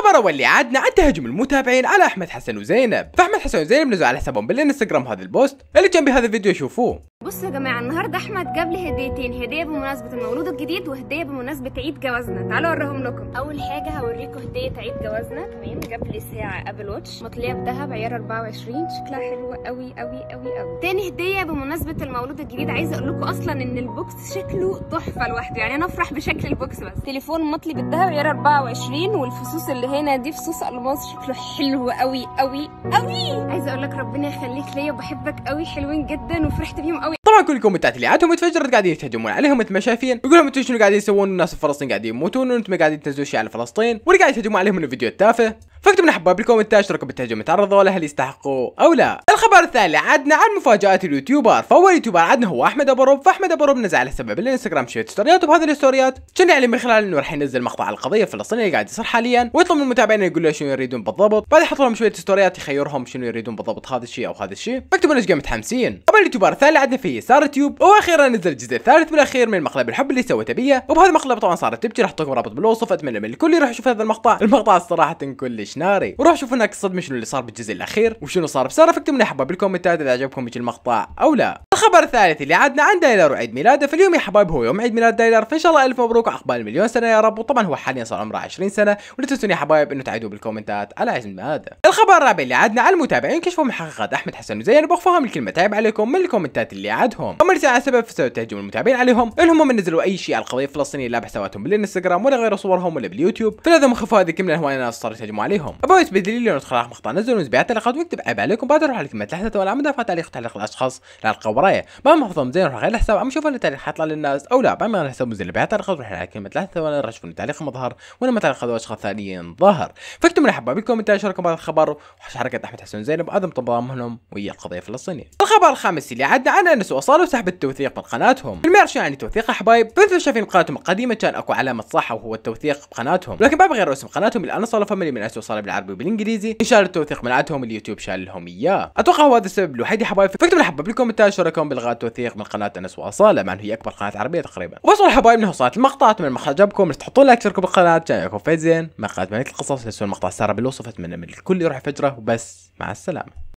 خبر اللي عادنا عن تهجم المتابعين على أحمد حسن وزينب فأحمد حسن وزينب نزلوا على حسابهم بالإنستغرام هذا البوست اللي جنب هذا الفيديو شوفوه بصوا يا جماعه النهارده احمد جاب لي هديتين هديه بمناسبه المولود الجديد وهديه بمناسبه عيد جوازنا تعالوا اوريهم لكم اول حاجه هوريكم هديه عيد جوازنا تمام جاب لي ساعه ابل واتش مطليه بذهب عيار 24 شكلها حلو قوي قوي قوي قوي تاني هديه بمناسبه المولود الجديد عايزه اقول لكم اصلا ان البوكس شكله تحفه لوحده يعني انا افرح بشكل البوكس بس تليفون مطلي بالذهب عيار 24 والفصوص اللي هنا دي فصوص الماس شكله حلو قوي قوي قوي عايزه اقول لك ربنا يخليك ليا وبحبك قوي حلوين جدا وفرحت بيهم قوي طبعا كل الكومنتات اللي عاتهم اتفجرت قاعدين يتهجمون عليهم مثل ما شايفين يقول لهم انتم شنو قاعدين تسوون الناس في فلسطين قاعدين يموتون وانتم قاعدين تنزلوا شيء على فلسطين واللي قاعد يتهجمون عليهم من الفيديو التافه فاكتبنا لنا حبايب الكومنتات اشتركوا بالتهجم تعرضوا له هل يستحقوا او لا الخبر الثاني عدنا عن مفاجات اليوتيوبر فاول يوتيوبر عدنا هو احمد ابو روب فاحمد ابو روب نزل على سبب الانستغرام شويه ستوريات وبهذه الستوريات كان يعلم من خلال انه راح ينزل مقطع على القضيه الفلسطينيه اللي قاعد يصير حاليا ويطلب من المتابعين يقول له شنو يريدون بالضبط بعد يحط لهم شويه ستوريات يخيرهم شنو يريدون بالضبط هذا الشيء او هذا الشيء فاكتبوا ليش قاعدين متحمسين طبعا اليوتيوبر الثاني عدنا فيه يسار تيوب واخيرا نزل الجزء الثالث والاخير من مقلب الحب اللي سوته بيه وبهذا المقلب طبعا صارت تبكي راح احط لكم رابط بالوصف اتمنى من الكل يروح يشوف هذا المقطع المقطع الصراحه كلش مش ناري وروح شوف هناك الصدمه شنو اللي صار بالجزء الاخير وشنو صار بسارة فاكتبوا لنا حبه بالكومنتات اذا عجبكم يجي المقطع او لا الخبر الثالث اللي عادنا عن دايلر وعيد ميلاده في اليوم يا حبايب هو يوم عيد ميلاد دايلر فان شاء الله الف مبروك عقبال مليون سنه يا رب وطبعا هو حاليا صار عمره 20 سنه ولا تنسون يا حبايب انه تعيدوا بالكومنتات على عيد ميلاده الخبر الرابع اللي عادنا على المتابعين كشفوا محققات احمد حسن وزين ابو الكلمه تعب عليكم من الكومنتات اللي عادهم هم اللي سبب فسبب تهجم المتابعين عليهم انهم ما نزلوا اي شيء على القضيه الفلسطينيه لا بحساباتهم بالانستغرام ولا غير صورهم ولا باليوتيوب فلازم خفوا هذه الكلمه هواي ناس صاروا يهجموا عليهم ابويس بدليل انه تخلق مقطع نزلوا نزبيات تعليقات وكتب عيب عليكم بعد روح على كلمه لحظه ولا عم دافع تعليق تعليق الاشخاص لا القبراء البدايه ما احفظهم زين راح غير الحساب عم نشوف انا النتائج حيطلع للناس او لا بعد ما نحسب مزيل بها تاريخ راح على كلمه ثلاث ثواني راح تشوفون التاريخ مظهر ولما تعليق هذول اشخاص ثانيين ظهر فاكتبوا لنا حبايب الكومنتات شاركوا بعض الخبر وحش حركه احمد حسن زينب وعدم تضامنهم ويا القضيه الفلسطينيه الخبر الخامس اللي عدى عنه انس وصلوا سحب التوثيق من قناتهم اللي ما يعرف يعني توثيق حبايب مثل شايفين قناتهم القديمه كان اكو علامه صح وهو التوثيق بقناتهم لكن بعد غير اسم قناتهم اللي انا صالفه من الناس وصالة بالعربي وبالانجليزي ان شاء الله التوثيق منعتهم اليوتيوب شال لهم اياه اتوقع هو هذا السبب الوحيد يا حبايب فاكتبوا لنا حبايب الكومنتات شاركوا لكم بالغات وثيق من قناه انس واصاله مع هي اكبر قناه عربيه تقريبا وصل حبايب انه وصلت المقطع اتمنى ما عجبكم لا تحطوا لايك تشتركوا بالقناه كان معكم فيزين زين مقطع من القصص لا تنسون المقطع الساره بالوصف اتمنى من الكل يروح فجرة وبس مع السلامه